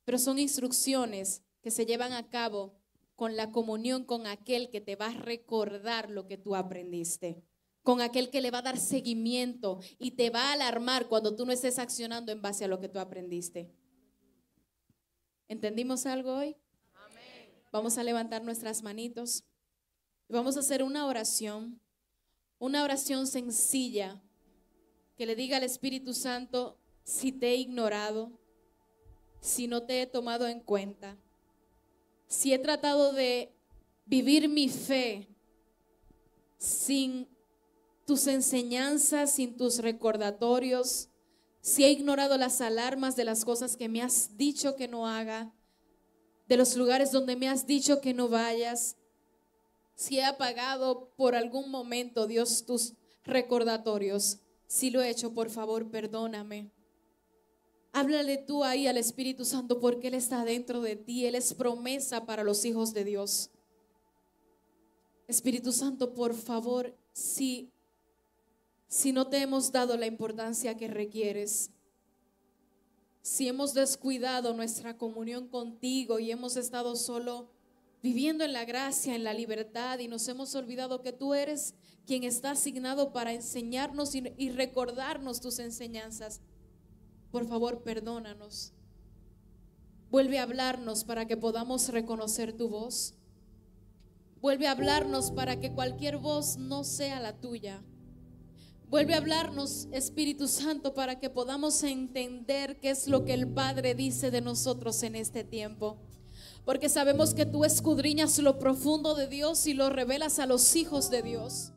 pero son instrucciones que se llevan a cabo con la comunión con aquel que te va a recordar lo que tú aprendiste, con aquel que le va a dar seguimiento y te va a alarmar cuando tú no estés accionando en base a lo que tú aprendiste. ¿Entendimos algo hoy? Vamos a levantar nuestras manitos. y Vamos a hacer una oración, una oración sencilla que le diga al Espíritu Santo, si te he ignorado, si no te he tomado en cuenta si he tratado de vivir mi fe sin tus enseñanzas, sin tus recordatorios, si he ignorado las alarmas de las cosas que me has dicho que no haga, de los lugares donde me has dicho que no vayas, si he apagado por algún momento, Dios, tus recordatorios, si lo he hecho, por favor, perdóname. Háblale tú ahí al Espíritu Santo porque Él está dentro de ti. Él es promesa para los hijos de Dios. Espíritu Santo, por favor, si, si no te hemos dado la importancia que requieres, si hemos descuidado nuestra comunión contigo y hemos estado solo viviendo en la gracia, en la libertad y nos hemos olvidado que tú eres quien está asignado para enseñarnos y, y recordarnos tus enseñanzas por favor perdónanos. Vuelve a hablarnos para que podamos reconocer tu voz. Vuelve a hablarnos para que cualquier voz no sea la tuya. Vuelve a hablarnos, Espíritu Santo, para que podamos entender qué es lo que el Padre dice de nosotros en este tiempo. Porque sabemos que tú escudriñas lo profundo de Dios y lo revelas a los hijos de Dios.